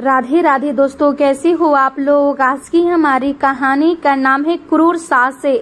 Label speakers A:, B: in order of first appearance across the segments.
A: राधे राधे दोस्तों कैसे हो आप लोग आज की हमारी कहानी का नाम है क्रूर सासे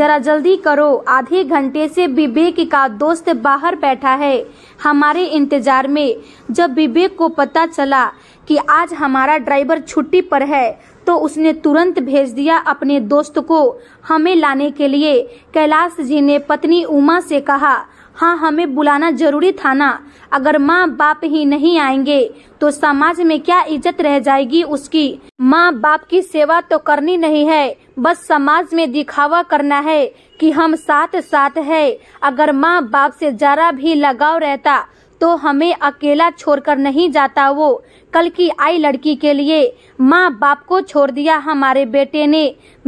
A: जरा जल्दी करो आधे घंटे से विवेक का दोस्त बाहर बैठा है हमारे इंतजार में जब विवेक को पता चला कि आज हमारा ड्राइवर छुट्टी पर है तो उसने तुरंत भेज दिया अपने दोस्त को हमें लाने के लिए कैलाश जी ने पत्नी उमा से कहा हाँ हमें बुलाना जरूरी था ना अगर माँ बाप ही नहीं आएंगे तो समाज में क्या इज्जत रह जाएगी उसकी माँ बाप की सेवा तो करनी नहीं है बस समाज में दिखावा करना है कि हम साथ साथ है अगर माँ बाप से जरा भी लगाव रहता तो हमें अकेला छोड़कर नहीं जाता वो कल की आई लड़की के लिए माँ बाप को छोड़ दिया हमारे बेटे ने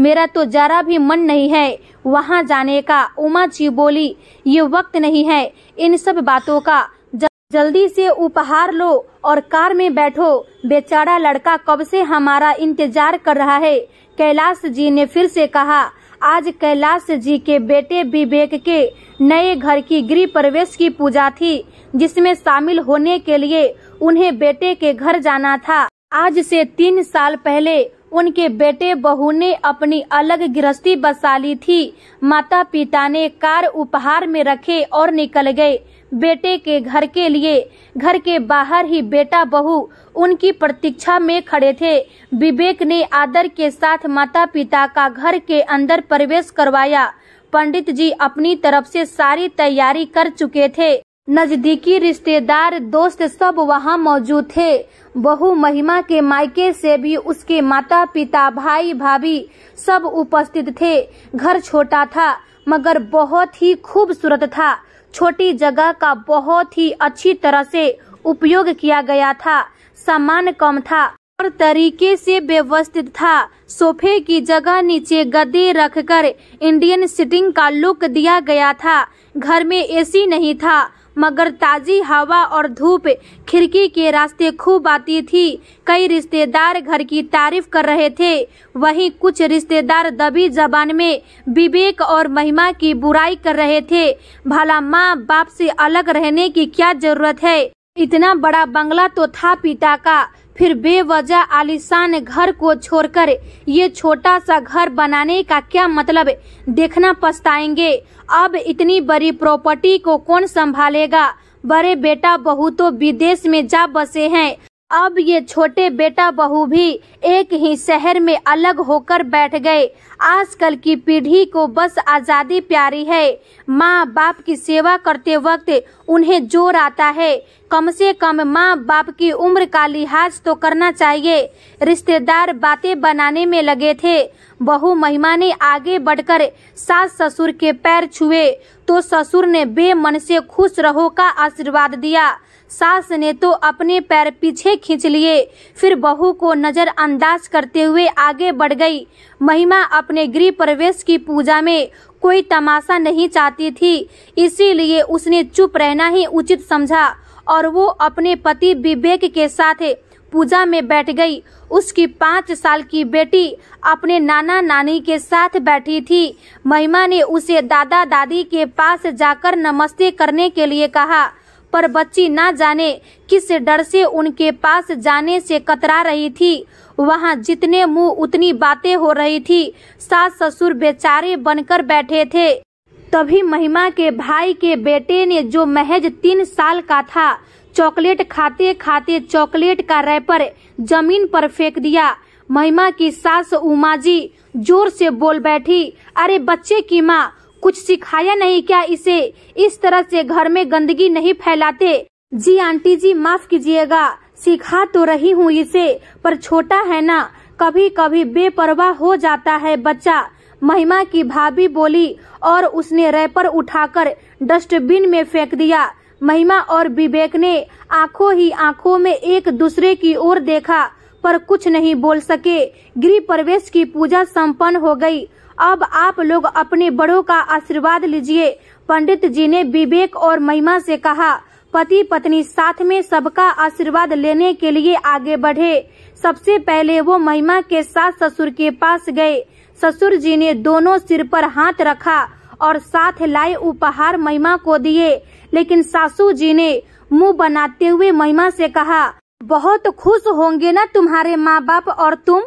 A: मेरा तो जरा भी मन नहीं है वहाँ जाने का उमा जी बोली ये वक्त नहीं है इन सब बातों का जल्दी से उपहार लो और कार में बैठो बेचारा लड़का कब से हमारा इंतजार कर रहा है कैलाश जी ने फिर से कहा आज कैलाश जी के बेटे विवेक के नए घर की गृह प्रवेश की पूजा थी जिसमें शामिल होने के लिए उन्हें बेटे के घर जाना था आज से तीन साल पहले उनके बेटे बहू ने अपनी अलग गृहस्थी बसा ली थी माता पिता ने कार उपहार में रखे और निकल गए बेटे के घर के लिए घर के बाहर ही बेटा बहू उनकी प्रतीक्षा में खड़े थे विवेक ने आदर के साथ माता पिता का घर के अंदर प्रवेश करवाया पंडित जी अपनी तरफ से सारी तैयारी कर चुके थे नजदीकी रिश्तेदार दोस्त सब वहाँ मौजूद थे बहु महिमा के मायके से भी उसके माता पिता भाई भाभी सब उपस्थित थे घर छोटा था मगर बहुत ही खूबसूरत था छोटी जगह का बहुत ही अच्छी तरह से उपयोग किया गया था सामान कम था और तरीके से व्यवस्थित था सोफे की जगह नीचे गद्दे रखकर इंडियन सिटिंग का लुक दिया गया था घर में एसी नहीं था मगर ताज़ी हवा और धूप खिड़की के रास्ते खूब आती थी कई रिश्तेदार घर की तारीफ कर रहे थे वहीं कुछ रिश्तेदार दबी जबान में विवेक और महिमा की बुराई कर रहे थे भला माँ बाप से अलग रहने की क्या जरूरत है इतना बड़ा बंगला तो था पिता का फिर बेवजह आलिशान घर को छोड़कर ये छोटा सा घर बनाने का क्या मतलब देखना पछताएंगे अब इतनी बड़ी प्रॉपर्टी को कौन संभालेगा बड़े बेटा बहू तो विदेश में जा बसे हैं अब ये छोटे बेटा बहू भी एक ही शहर में अलग होकर बैठ गए आजकल की पीढ़ी को बस आज़ादी प्यारी है माँ बाप की सेवा करते वक्त उन्हें जोर आता है कम से कम माँ बाप की उम्र का लिहाज तो करना चाहिए रिश्तेदार बातें बनाने में लगे थे बहु महिमा ने आगे बढ़कर सास ससुर के पैर छुए तो ससुर ने बेमन से खुश रहो का आशीर्वाद दिया सास ने तो अपने पैर पीछे खींच लिए फिर बहू को नज़रअंदाज करते हुए आगे बढ़ गई महिमा अपने गृह प्रवेश की पूजा में कोई तमाशा नहीं चाहती थी इसीलिए उसने चुप रहना ही उचित समझा और वो अपने पति विवेक के साथ पूजा में बैठ गई उसकी पाँच साल की बेटी अपने नाना नानी के साथ बैठी थी महिमा ने उसे दादा दादी के पास जाकर नमस्ते करने के लिए कहा पर बच्ची ना जाने किस डर से उनके पास जाने से कतरा रही थी वहाँ जितने मुंह उतनी बातें हो रही थी सास ससुर बेचारे बनकर बैठे थे तभी महिमा के भाई के बेटे ने जो महज तीन साल का था चॉकलेट खाते खाते चॉकलेट का रैपर जमीन पर फेंक दिया महिमा की सास उमा जी जोर से बोल बैठी अरे बच्चे की माँ कुछ सिखाया नहीं क्या इसे इस तरह से घर में गंदगी नहीं फैलाते जी आंटी जी माफ कीजिएगा सिखा तो रही हूँ इसे पर छोटा है ना कभी कभी बेपरवाह हो जाता है बच्चा महिमा की भाभी बोली और उसने रैपर उठाकर डस्टबिन में फेंक दिया महिमा और विवेक ने आंखों ही आंखों में एक दूसरे की ओर देखा पर कुछ नहीं बोल सके गृह प्रवेश की पूजा संपन्न हो गई अब आप लोग अपने बड़ों का आशीर्वाद लीजिए पंडित जी ने विवेक और महिमा से कहा पति पत्नी साथ में सबका आशीर्वाद लेने के लिए आगे बढ़े सबसे पहले वो महिमा के साथ ससुर के पास गए ससुर जी ने दोनों सिर पर हाथ रखा और साथ लाए उपहार महिमा को दिए लेकिन सासू जी ने मुंह बनाते हुए महिमा से कहा बहुत खुश होंगे ना तुम्हारे माँ बाप और तुम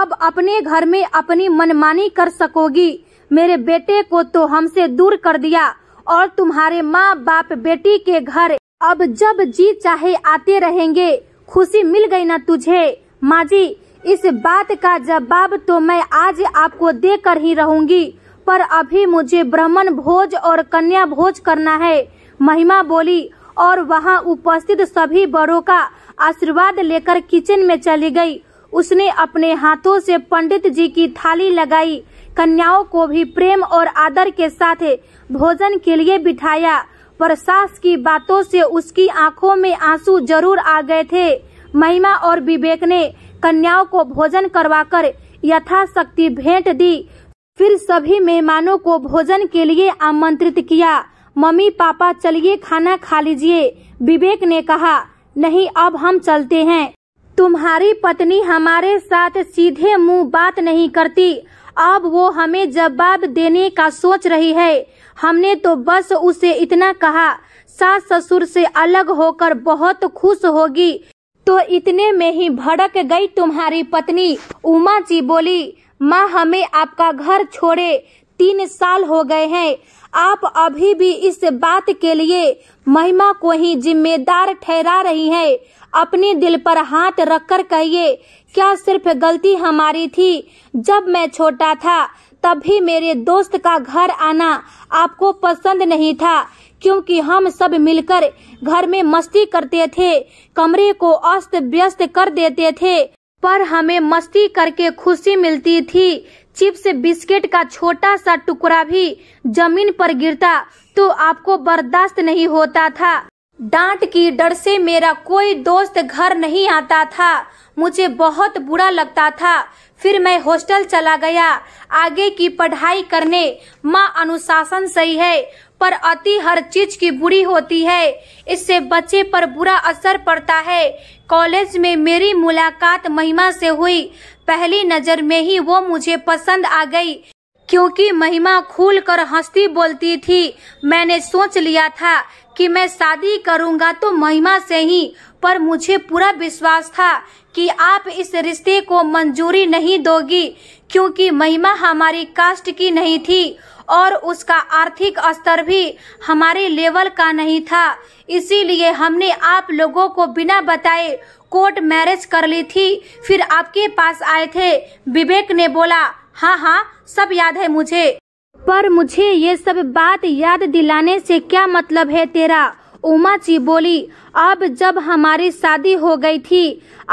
A: अब अपने घर में अपनी मनमानी कर सकोगी मेरे बेटे को तो हमसे दूर कर दिया और तुम्हारे माँ बाप बेटी के घर अब जब जी चाहे आते रहेंगे खुशी मिल गई ना तुझे माँ जी इस बात का जवाब तो मैं आज आपको देकर ही रहूंगी पर अभी मुझे ब्राह्मण भोज और कन्या भोज करना है महिमा बोली और वहाँ उपस्थित सभी बड़ों का आशीर्वाद लेकर किचन में चली गई उसने अपने हाथों से पंडित जी की थाली लगाई कन्याओं को भी प्रेम और आदर के साथ भोजन के लिए बिठाया पर सास की बातों से उसकी आंखों में आंसू जरूर आ गए थे महिमा और विवेक ने कन्याओं को भोजन करवाकर यथाशक्ति भेंट दी फिर सभी मेहमानों को भोजन के लिए आमंत्रित किया मम्मी पापा चलिए खाना खा लीजिए विवेक ने कहा नहीं अब हम चलते हैं तुम्हारी पत्नी हमारे साथ सीधे मुंह बात नहीं करती अब वो हमें जवाब देने का सोच रही है हमने तो बस उसे इतना कहा सास ससुर से अलग होकर बहुत खुश होगी तो इतने में ही भड़क गई तुम्हारी पत्नी उमा जी बोली माँ हमें आपका घर छोड़े तीन साल हो गए हैं आप अभी भी इस बात के लिए महिमा को ही जिम्मेदार ठहरा रही हैं। अपने दिल पर हाथ रखकर कहिए क्या सिर्फ गलती हमारी थी जब मैं छोटा था तभी मेरे दोस्त का घर आना आपको पसंद नहीं था क्योंकि हम सब मिलकर घर में मस्ती करते थे कमरे को अस्त व्यस्त कर देते थे पर हमें मस्ती करके खुशी मिलती थी चिप्स बिस्किट का छोटा सा टुकड़ा भी जमीन पर गिरता तो आपको बर्दाश्त नहीं होता था डांट की डर से मेरा कोई दोस्त घर नहीं आता था मुझे बहुत बुरा लगता था फिर मैं हॉस्टल चला गया आगे की पढ़ाई करने माँ अनुशासन सही है पर अति हर चीज की बुरी होती है इससे बच्चे पर बुरा असर पड़ता है कॉलेज में मेरी मुलाकात महिमा से हुई पहली नज़र में ही वो मुझे पसंद आ गई क्योंकि महिमा खुल कर हंसती बोलती थी मैंने सोच लिया था कि मैं शादी करूंगा तो महिमा से ही पर मुझे पूरा विश्वास था कि आप इस रिश्ते को मंजूरी नहीं दोगी क्योंकि महिमा हमारी कास्ट की नहीं थी और उसका आर्थिक स्तर भी हमारे लेवल का नहीं था इसीलिए हमने आप लोगों को बिना बताए कोर्ट मैरिज कर ली थी फिर आपके पास आए थे विवेक ने बोला हाँ हाँ सब याद है मुझे पर मुझे ये सब बात याद दिलाने से क्या मतलब है तेरा उमा जी बोली अब जब हमारी शादी हो गई थी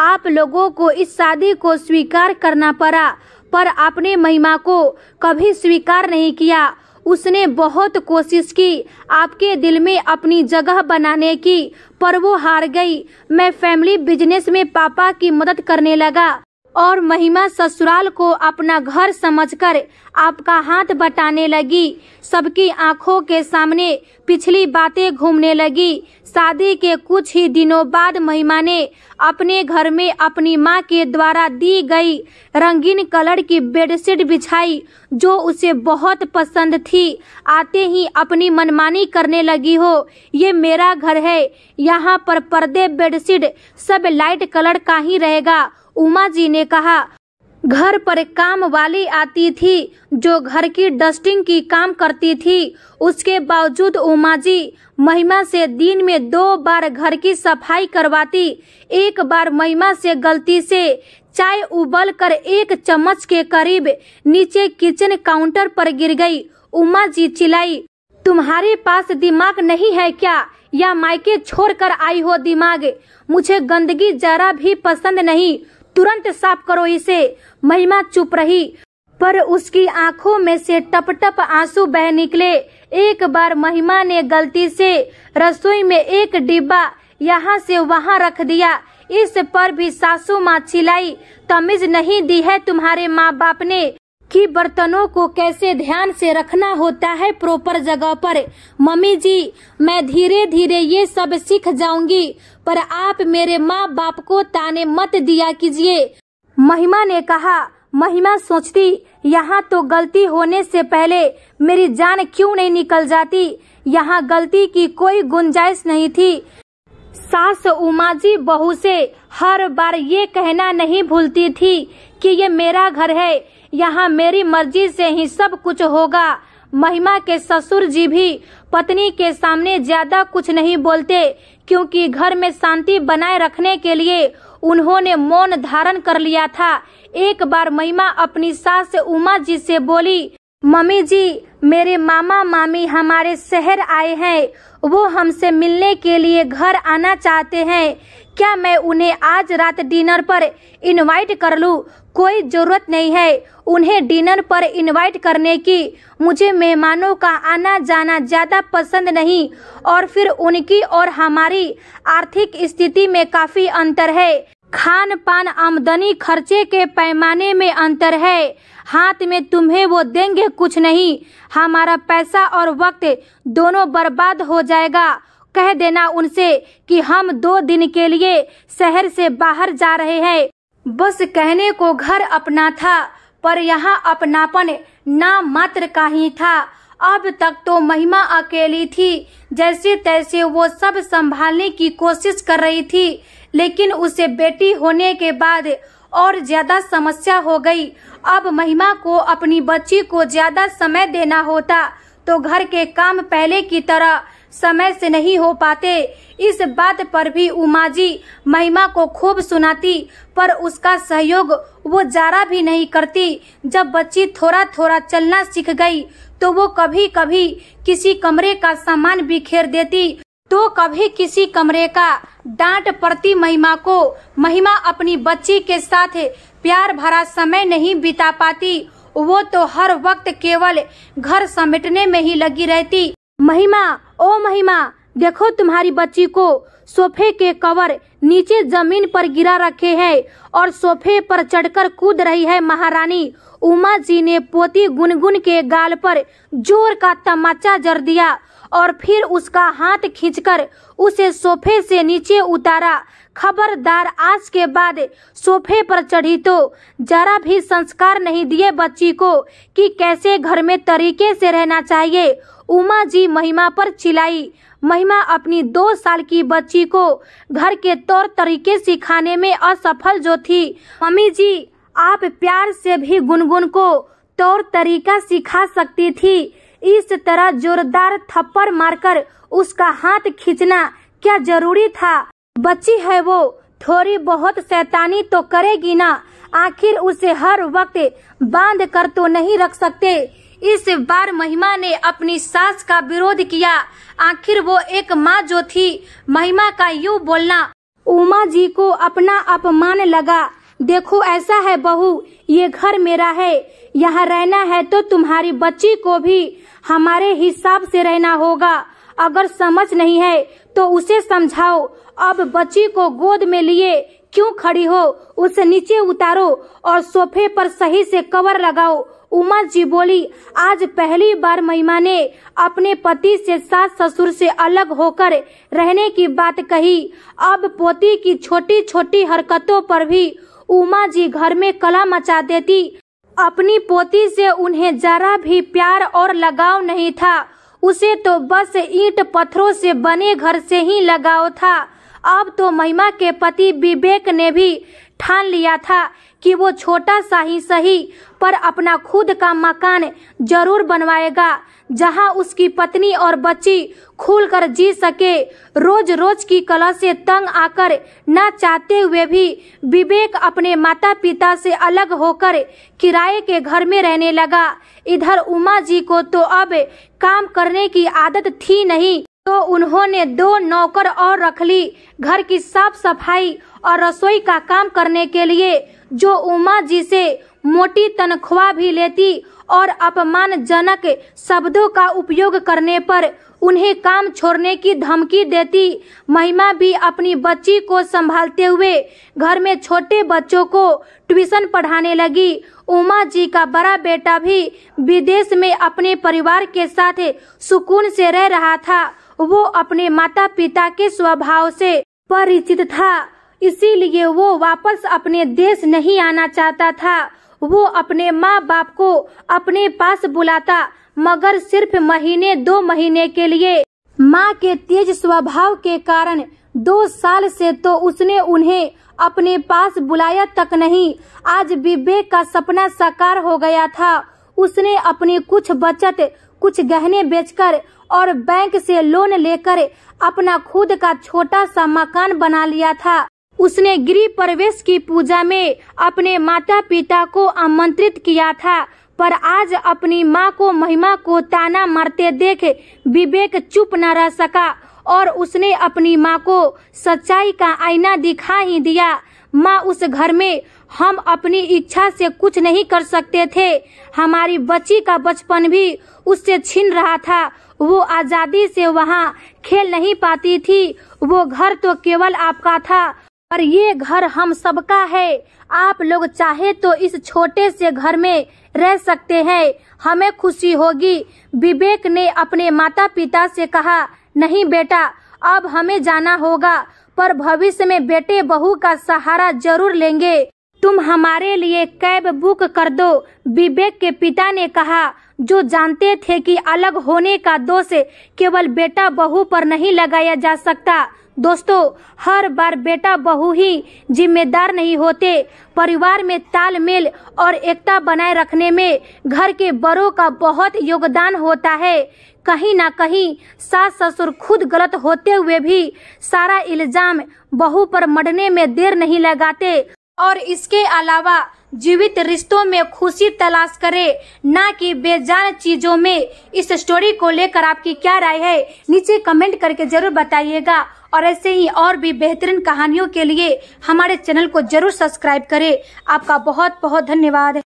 A: आप लोगों को इस शादी को स्वीकार करना पड़ा पर आपने महिमा को कभी स्वीकार नहीं किया उसने बहुत कोशिश की आपके दिल में अपनी जगह बनाने की पर वो हार गई मैं फैमिली बिजनेस में पापा की मदद करने लगा और महिमा ससुराल को अपना घर समझकर आपका हाथ बटाने लगी सबकी आंखों के सामने पिछली बातें घूमने लगी शादी के कुछ ही दिनों बाद महिमा ने अपने घर में अपनी माँ के द्वारा दी गई रंगीन कलर की बेडशीट बिछाई जो उसे बहुत पसंद थी आते ही अपनी मनमानी करने लगी हो ये मेरा घर है यहाँ पर पर्दे बेडशीट सब लाइट कलर का ही रहेगा उमा जी ने कहा घर पर काम वाली आती थी जो घर की डस्टिंग की काम करती थी उसके बावजूद उमा जी महिमा से दिन में दो बार घर की सफाई करवाती एक बार महिमा से गलती से चाय उबल कर एक चम्मच के करीब नीचे किचन काउंटर पर गिर गई उमा जी चिल्लाई तुम्हारे पास दिमाग नहीं है क्या या मायके छोड़कर आई हो दिमाग मुझे गंदगी जरा भी पसंद नहीं तुरंत साफ करो इसे महिमा चुप रही पर उसकी आंखों में से टप टप आंसू बह निकले एक बार महिमा ने गलती से रसोई में एक डिब्बा यहाँ से वहाँ रख दिया इस पर भी सासू माँ चिल्लाई तमीज नहीं दी है तुम्हारे माँ बाप ने कि बर्तनों को कैसे ध्यान से रखना होता है प्रॉपर जगह पर मम्मी जी मैं धीरे धीरे ये सब सीख जाऊंगी पर आप मेरे माँ बाप को ताने मत दिया कीजिए महिमा ने कहा महिमा सोचती यहाँ तो गलती होने से पहले मेरी जान क्यों नहीं निकल जाती यहाँ गलती की कोई गुंजाइश नहीं थी सास उमा जी बहू से हर बार ये कहना नहीं भूलती थी कि ये मेरा घर है यहाँ मेरी मर्जी से ही सब कुछ होगा महिमा के ससुर जी भी पत्नी के सामने ज्यादा कुछ नहीं बोलते क्योंकि घर में शांति बनाए रखने के लिए उन्होंने मौन धारण कर लिया था एक बार महिमा अपनी सास उमा जी से बोली मम्मी जी मेरे मामा मामी हमारे शहर आए हैं वो हमसे मिलने के लिए घर आना चाहते हैं क्या मैं उन्हें आज रात डिनर पर इनवाइट कर लूँ कोई ज़रूरत नहीं है उन्हें डिनर पर इनवाइट करने की मुझे मेहमानों का आना जाना ज़्यादा पसंद नहीं और फिर उनकी और हमारी आर्थिक स्थिति में काफ़ी अंतर है खान पान आमदनी खर्चे के पैमाने में अंतर है हाथ में तुम्हें वो देंगे कुछ नहीं हमारा पैसा और वक्त दोनों बर्बाद हो जाएगा कह देना उनसे कि हम दो दिन के लिए शहर से बाहर जा रहे हैं बस कहने को घर अपना था पर यहाँ अपनापन ना मात्र का ही था अब तक तो महिमा अकेली थी जैसे तैसे वो सब संभालने की कोशिश कर रही थी लेकिन उसे बेटी होने के बाद और ज्यादा समस्या हो गई अब महिमा को अपनी बच्ची को ज्यादा समय देना होता तो घर के काम पहले की तरह समय से नहीं हो पाते इस बात पर भी उमा जी महिमा को खूब सुनाती पर उसका सहयोग वो जारा भी नहीं करती जब बच्ची थोड़ा थोड़ा चलना सीख गई तो वो कभी कभी किसी कमरे का सामान बिखेर देती तो कभी किसी कमरे का डांट पड़ती महिमा को महिमा अपनी बच्ची के साथ प्यार भरा समय नहीं बिता पाती वो तो हर वक्त केवल घर समेटने में ही लगी रहती महिमा ओ महिमा देखो तुम्हारी बच्ची को सोफे के कवर नीचे जमीन पर गिरा रखे हैं और सोफे पर चढ़कर कूद रही है महारानी उमा जी ने पोती गुनगुन के गाल पर जोर का तमाचा जर दिया और फिर उसका हाथ खींचकर उसे सोफे से नीचे उतारा खबरदार आज के बाद सोफे पर चढ़ी तो जरा भी संस्कार नहीं दिए बच्ची को कि कैसे घर में तरीके से रहना चाहिए उमा जी महिमा पर चिल्लाई महिमा अपनी दो साल की बच्ची को घर के तौर तरीके सिखाने में असफल जो थी मम्मी जी आप प्यार से भी गुनगुन को तौर तरीका सिखा सकती थी इस तरह जोरदार थप्पड़ मारकर उसका हाथ खींचना क्या जरूरी था बच्ची है वो थोड़ी बहुत शैतानी तो करेगी ना आखिर उसे हर वक्त बांध कर तो नहीं रख सकते इस बार महिमा ने अपनी सास का विरोध किया आखिर वो एक माँ जो थी महिमा का यूँ बोलना उमा जी को अपना अपमान लगा देखो ऐसा है बहू ये घर मेरा है यहाँ रहना है तो तुम्हारी बच्ची को भी हमारे हिसाब से रहना होगा अगर समझ नहीं है तो उसे समझाओ अब बच्ची को गोद में लिए क्यों खड़ी हो उसे नीचे उतारो और सोफे पर सही से कवर लगाओ उमा जी बोली आज पहली बार महिमा ने अपने पति से सास ससुर से अलग होकर रहने की बात कही अब पोती की छोटी छोटी हरकतों पर भी उमा जी घर में कला मचा देती अपनी पोती से उन्हें जरा भी प्यार और लगाव नहीं था उसे तो बस ईंट पत्थरों से बने घर से ही लगाव था अब तो महिमा के पति विवेक ने भी ठान लिया था कि वो छोटा सा ही सही पर अपना खुद का मकान जरूर बनवाएगा जहां उसकी पत्नी और बच्ची खुलकर जी सके रोज रोज की कला से तंग आकर न चाहते हुए भी विवेक अपने माता पिता से अलग होकर किराए के घर में रहने लगा इधर उमा जी को तो अब काम करने की आदत थी नहीं तो उन्होंने दो नौकर और रख ली घर की साफ सफाई और रसोई का काम करने के लिए जो उमा जी से मोटी तनख्वाह भी लेती और अपमानजनक शब्दों का उपयोग करने पर उन्हें काम छोड़ने की धमकी देती महिमा भी अपनी बच्ची को संभालते हुए घर में छोटे बच्चों को ट्यूशन पढ़ाने लगी उमा जी का बड़ा बेटा भी विदेश में अपने परिवार के साथ सुकून से रह रहा था वो अपने माता पिता के स्वभाव से परिचित था इसीलिए वो वापस अपने देश नहीं आना चाहता था वो अपने माँ बाप को अपने पास बुलाता मगर सिर्फ महीने दो महीने के लिए माँ के तेज स्वभाव के कारण दो साल से तो उसने उन्हें अपने पास बुलाया तक नहीं आज विवेक का सपना साकार हो गया था उसने अपनी कुछ बचत कुछ गहने बेचकर और बैंक से लोन लेकर अपना खुद का छोटा सा मकान बना लिया था उसने गृह प्रवेश की पूजा में अपने माता पिता को आमंत्रित किया था पर आज अपनी माँ को महिमा को ताना मारते देख विवेक चुप न रह सका और उसने अपनी माँ को सच्चाई का आईना दिखा ही दिया माँ उस घर में हम अपनी इच्छा से कुछ नहीं कर सकते थे हमारी बच्ची का बचपन भी उससे छीन रहा था वो आज़ादी से वहाँ खेल नहीं पाती थी वो घर तो केवल आपका था और ये घर हम सबका है आप लोग चाहे तो इस छोटे से घर में रह सकते हैं हमें खुशी होगी विवेक ने अपने माता पिता से कहा नहीं बेटा अब हमें जाना होगा पर भविष्य में बेटे बहू का सहारा जरूर लेंगे तुम हमारे लिए कैब बुक कर दो विवेक के पिता ने कहा जो जानते थे कि अलग होने का दोष केवल बेटा बहू पर नहीं लगाया जा सकता दोस्तों हर बार बेटा बहू ही जिम्मेदार नहीं होते परिवार में तालमेल और एकता बनाए रखने में घर के बड़ों का बहुत योगदान होता है कहीं ना कहीं सास ससुर खुद गलत होते हुए भी सारा इल्जाम बहू पर मरने में देर नहीं लगाते और इसके अलावा जीवित रिश्तों में खुशी तलाश करें ना कि बेजान चीजों में इस स्टोरी को लेकर आपकी क्या राय है नीचे कमेंट करके जरूर बताइएगा और ऐसे ही और भी बेहतरीन कहानियों के लिए हमारे चैनल को जरूर सब्सक्राइब करें आपका बहुत बहुत धन्यवाद